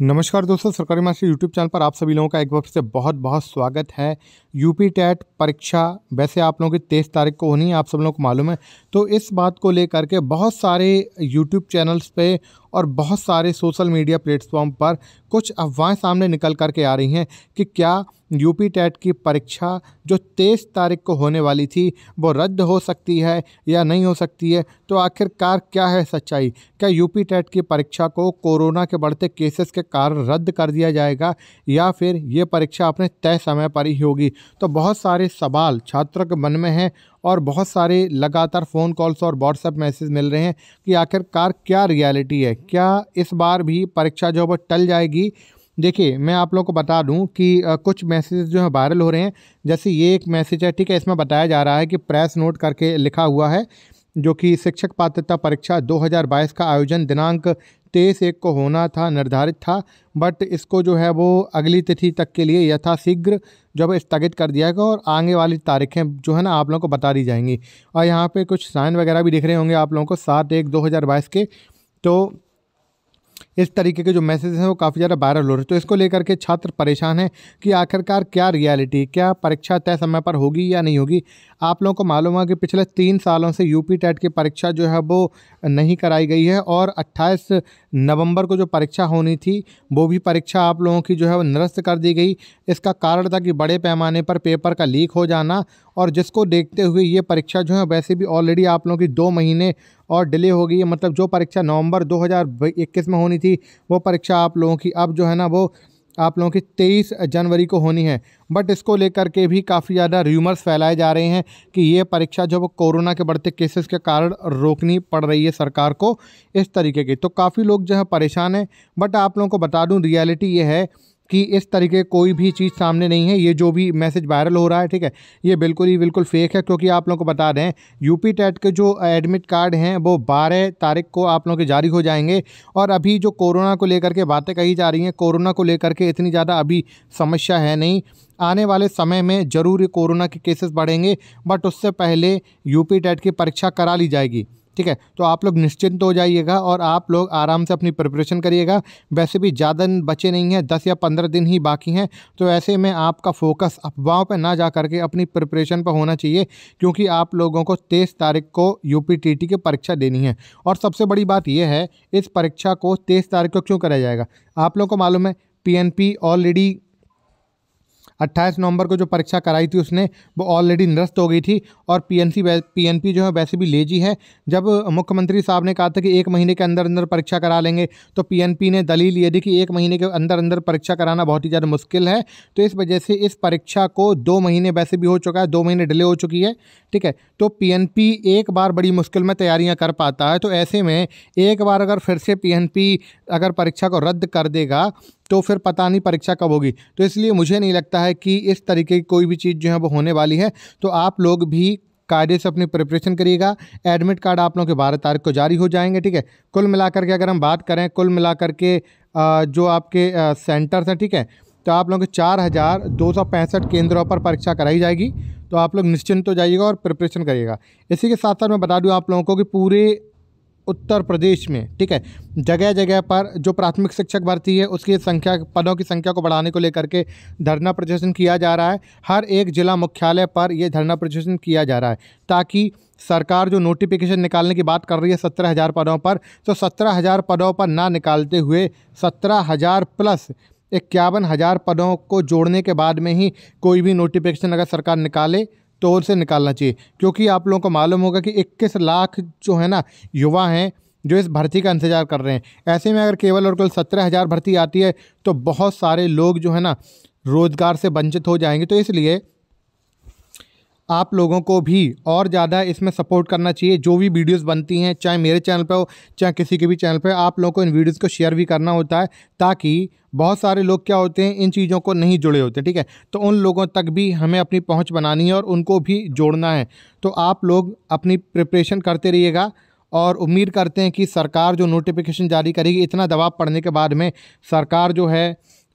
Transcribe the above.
नमस्कार दोस्तों सरकारी मास्टर यूट्यूब चैनल पर आप सभी लोगों का एक बार से बहुत बहुत स्वागत है यूपी टेट परीक्षा वैसे आप लोगों की तेईस तारीख को होनी है आप सब लोगों को मालूम है तो इस बात को लेकर के बहुत सारे यूट्यूब चैनल्स पे और बहुत सारे सोशल मीडिया प्लेटफॉर्म पर कुछ अफवाहें सामने निकल करके आ रही हैं कि क्या यूपी टेट की परीक्षा जो तेईस तारीख को होने वाली थी वो रद्द हो सकती है या नहीं हो सकती है तो आखिरकार क्या है सच्चाई क्या यूपी टेट की परीक्षा को कोरोना के बढ़ते केसेस के कारण रद्द कर दिया जाएगा या फिर ये परीक्षा अपने तय समय पर ही होगी तो बहुत सारे सवाल छात्रों के मन में हैं और बहुत सारे लगातार फ़ोन कॉल्स और व्हाट्सएप मैसेज मिल रहे हैं कि आखिरकार क्या रियलिटी है क्या इस बार भी परीक्षा जो है वो टल जाएगी देखिए मैं आप लोगों को बता दूं कि आ, कुछ मैसेज जो है वायरल हो रहे हैं जैसे ये एक मैसेज है ठीक है इसमें बताया जा रहा है कि प्रेस नोट करके लिखा हुआ है जो कि शिक्षक पात्रता परीक्षा 2022 का आयोजन दिनांक तेईस एक को होना था निर्धारित था बट इसको जो है वो अगली तिथि तक के लिए यथाशीघ्र जो है स्थगित कर दिया गया और आगे वाली तारीखें जो है ना आप लोगों को बता दी जाएंगी और यहाँ पे कुछ साइन वगैरह भी दिख रहे होंगे आप लोगों को सात एक दो हज़ार बाईस के तो इस तरीके के जो मैसेजेस हैं वो काफ़ी ज़्यादा वायरल हो रहे हैं तो इसको लेकर के छात्र परेशान हैं कि आखिरकार क्या रियलिटी क्या परीक्षा तय समय पर होगी या नहीं होगी आप लोगों को मालूम है कि पिछले तीन सालों से यूपी टेट की परीक्षा जो है वो नहीं कराई गई है और 28 नवंबर को जो परीक्षा होनी थी वो भी परीक्षा आप लोगों की जो है वो निरस्त कर दी गई इसका कारण था कि बड़े पैमाने पर पेपर का लीक हो जाना और जिसको देखते हुए ये परीक्षा जो है वैसे भी ऑलरेडी आप लोगों की दो महीने और डिले हो गई है मतलब जो परीक्षा नवंबर 2021 में होनी थी थी वो परीक्षा आप लोगों की अब जो है ना वो आप लोगों की तेईस जनवरी को होनी है बट इसको लेकर के भी काफ़ी ज़्यादा र्यूमर्स फैलाए जा रहे हैं कि ये परीक्षा जो कोरोना के बढ़ते केसेस के कारण रोकनी पड़ रही है सरकार को इस तरीके की तो काफ़ी लोग जो है परेशान हैं बट आप लोगों को बता दूं रियलिटी ये है कि इस तरीके कोई भी चीज़ सामने नहीं है ये जो भी मैसेज वायरल हो रहा है ठीक है ये बिल्कुल ही बिल्कुल फेक है क्योंकि आप लोगों को बता दें यूपी टेट के जो एडमिट कार्ड हैं वो बारह तारीख को आप लोगों के जारी हो जाएंगे और अभी जो कोरोना को लेकर के बातें कही जा रही हैं कोरोना को लेकर के इतनी ज़्यादा अभी समस्या है नहीं आने वाले समय में ज़रूर कोरोना के केसेस बढ़ेंगे बट उससे पहले यूपी टेट की परीक्षा करा ली जाएगी ठीक है तो आप लोग निश्चिंत हो जाइएगा और आप लोग आराम से अपनी प्रिपरेशन करिएगा वैसे भी ज़्यादा बचे नहीं हैं दस या पंद्रह दिन ही बाकी हैं तो ऐसे में आपका फोकस अफवाहों पर ना जा करके अपनी प्रिपरेशन पर होना चाहिए क्योंकि आप लोगों को तेईस तारीख को यू पी की परीक्षा देनी है और सबसे बड़ी बात यह है इस परीक्षा को तेईस तारीख को क्यों कराया जाएगा आप लोगों को मालूम है पी ऑलरेडी अट्ठाईस नवंबर को जो परीक्षा कराई थी उसने वो ऑलरेडी निरस्त हो गई थी और पीएनसी पीएनपी जो है वैसे भी लेजी है जब मुख्यमंत्री साहब ने कहा था कि एक महीने के अंदर अंदर परीक्षा करा लेंगे तो पीएनपी ने दलील ये दी कि एक महीने के अंदर अंदर परीक्षा कराना बहुत ही ज़्यादा मुश्किल है तो इस वजह से इस परीक्षा को दो महीने वैसे भी हो चुका है दो महीने डिले हो चुकी है ठीक है तो पी एक बार बड़ी मुश्किल में तैयारियाँ कर पाता है तो ऐसे में एक बार अगर फिर से पी अगर परीक्षा को रद्द कर देगा तो फिर पता नहीं परीक्षा कब होगी तो इसलिए मुझे नहीं लगता है कि इस तरीके की कोई भी चीज़ जो है वो होने वाली है तो आप लोग भी कायदे से अपनी प्रिपरेशन करिएगा एडमिट कार्ड आप लोगों के बारह तारीख को जारी हो जाएंगे ठीक है कुल मिलाकर के अगर हम बात करें कुल मिलाकर के जो आपके सेंटर्स हैं ठीक है तो आप लोगों के चार हज़ार दो सौ पैंसठ केंद्रों पर परीक्षा कराई जाएगी तो आप लोग निश्चिंत हो जाइएगा और प्रिपरेशन करिएगा इसी के साथ साथ मैं बता दूँ आप लोगों को कि पूरे उत्तर प्रदेश में ठीक है जगह जगह पर जो प्राथमिक शिक्षक भर्ती है उसकी संख्या पदों की संख्या को बढ़ाने को लेकर के धरना प्रदर्शन किया जा रहा है हर एक जिला मुख्यालय पर यह धरना प्रदर्शन किया जा रहा है ताकि सरकार जो नोटिफिकेशन निकालने की बात कर रही है सत्रह हज़ार पदों पर तो सत्रह हज़ार पदों पर ना निकालते हुए सत्रह हज़ार प्लस इक्यावन हज़ार पदों को जोड़ने के बाद में ही कोई भी नोटिफिकेशन अगर सरकार निकाले तौर से निकालना चाहिए क्योंकि आप लोगों को मालूम होगा कि इक्कीस लाख जो है ना युवा हैं जो इस भर्ती का इंतज़ार कर रहे हैं ऐसे में अगर केवल और केवल सत्रह हज़ार भर्ती आती है तो बहुत सारे लोग जो है ना रोज़गार से वंचित हो जाएंगे तो इसलिए आप लोगों को भी और ज़्यादा इसमें सपोर्ट करना चाहिए जो भी वीडियोस बनती हैं चाहे मेरे चैनल पे हो चाहे किसी के भी चैनल पे आप लोगों को इन वीडियोस को शेयर भी करना होता है ताकि बहुत सारे लोग क्या होते हैं इन चीज़ों को नहीं जुड़े होते ठीक है तो उन लोगों तक भी हमें अपनी पहुँच बनानी है और उनको भी जोड़ना है तो आप लोग अपनी प्रिपरेशन करते रहिएगा और उम्मीद करते हैं कि सरकार जो नोटिफिकेशन जारी करेगी इतना दबाव पड़ने के बाद में सरकार जो है